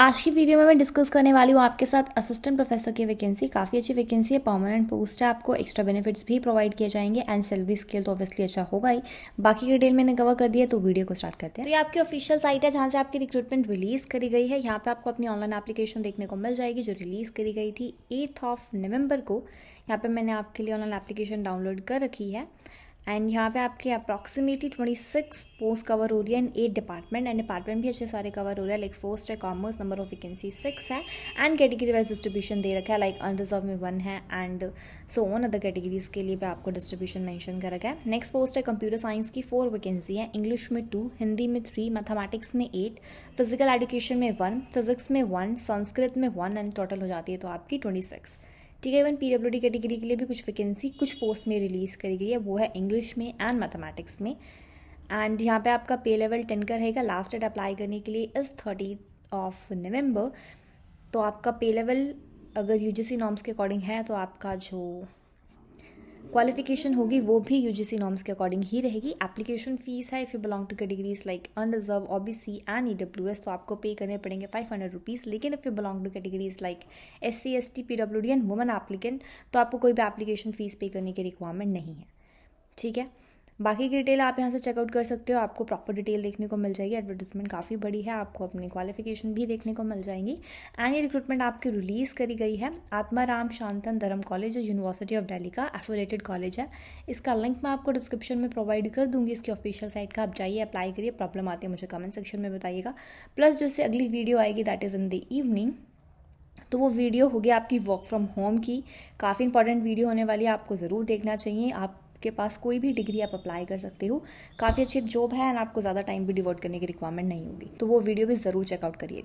आज की वीडियो में मैं डिस्कस करने वाली हूँ आपके साथ असिस्टेंट प्रोफेसर की वैकेंसी काफ़ी अच्छी वैकेंसी है परमानेंट पोस्ट है आपको एक्स्ट्रा बेनिफिट्स भी प्रोवाइड किए जाएंगे एंड सैलरी स्केल तो ऑब्वियसली अच्छा होगा ही बाकी की डिटेल मैंने कवर कर दिया तो वीडियो को स्टार्ट करते हैं तो ये आपकी ऑफिशियल साइट है जहाँ से आपकी रिक्रूटमेंट रिलीज़ करी गई है यहाँ पर आपको अपनी ऑनलाइन एप्लीकेशन देखने को मिल जाएगी जो रिलीज़ करी गई थी एट ऑफ नवंबर को यहाँ पर मैंने आपके लिए ऑनलाइन एप्लीकेशन डाउनलोड कर रखी है एंड यहाँ पे आपके approximately twenty six post cover हो रही है and eight department and department भी अच्छे सारे कवर हो रहे हैं लाइक फर्स्ट है commerce number of vacancy six है एंड कैटेगरी वाइज डिस्ट्रीब्यूशन दे रखा है लाइक अनरिजर्व में वन है and so on other categories के लिए भी आपको डिस्ट्रीब्यूशन मैंशन कर रखा है नेक्स्ट पोस्ट है कंप्यूटर साइंस की फोर वैकेंसी है इंग्लिश में टू हिंदी में थ्री मैथमेटिक्स में एट फिजिकल एडुकेशन में वन फिजिक्स में वन संस्कृत में वन एंड टोटल हो जाती है तो आपकी ट्वेंटी सिक्स ठीक है even P W D category के लिए भी कुछ वैकेंसी कुछ पोस्ट में रिलीज़ करी गई है वो है इंग्लिश में एंड मैथमेटिक्स में एंड यहाँ पे आपका पे लेवल टेन का रहेगा लास्ट डेट अप्लाई करने के लिए इस थर्टी ऑफ नवंबर तो आपका पे लेवल अगर यूजीसी नॉर्म्स के अकॉर्डिंग है तो आपका जो क्वालिफिकेशन होगी वो भी यू जी सी नॉर्म्स के अकॉर्डिंग ही रहेगी एप्लीकेशन फीस है if you belong to categories like unreserved O B C and E W S तो आपको पे करने पड़ेंगे फाइव हंड्रेड रुपीज़ लेकिन if you belong to categories like S C S T P W D and woman applicant तो आपको कोई भी application fees पे करने की रिक्वायरमेंट नहीं है ठीक है बाकी की डिटेल आप यहाँ से चेकआउट कर सकते हो आपको प्रॉपर डिटेल देखने को मिल जाएगी एडवर्टीजमेंट काफ़ी बड़ी है आपको अपनी क्वालिफिकेशन भी देखने को मिल जाएंगी एंड ये रिक्रूटमेंट आपकी रिलीज़ करी गई है आत्माराम शांतन धर्म कॉलेज यूनिवर्सिटी ऑफ डेली का एफोलेटेड कॉलेज है इसका लिंक मैं आपको डिस्क्रिप्शन में प्रोवाइड कर दूंगी इसकी ऑफिशियल साइट का आप जाइए अप्लाई करिए प्रॉब्लम आती है मुझे कमेंट सेक्शन में बताइएगा प्लस जैसे अगली वीडियो आएगी that is in the evening तो वो वीडियो होगी आपकी वर्क फ्रॉम होम की काफ़ी इंपॉर्टेंट वीडियो होने वाली है आपको ज़रूर देखना चाहिए आप आपके पास कोई भी डिग्री आप अप्लाई कर सकते हो काफ़ी अच्छी जॉब है एंड आपको ज़्यादा टाइम भी डिवोट करने की रिक्वायरमेंट नहीं होगी तो वो वीडियो भी ज़रूर चेकआउट करिएगा